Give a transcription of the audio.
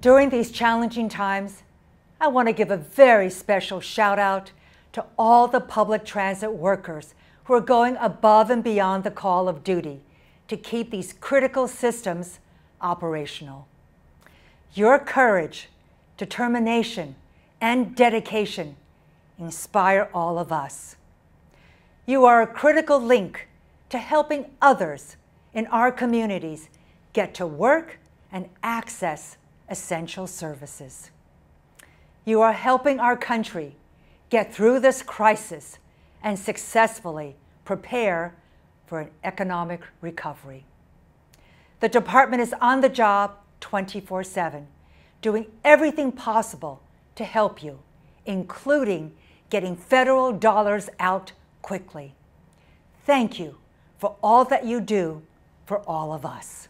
During these challenging times, I want to give a very special shout out to all the public transit workers who are going above and beyond the call of duty to keep these critical systems operational. Your courage, determination, and dedication inspire all of us. You are a critical link to helping others in our communities get to work and access essential services. You are helping our country get through this crisis and successfully prepare for an economic recovery. The department is on the job 24 7, doing everything possible to help you, including getting federal dollars out quickly. Thank you for all that you do for all of us.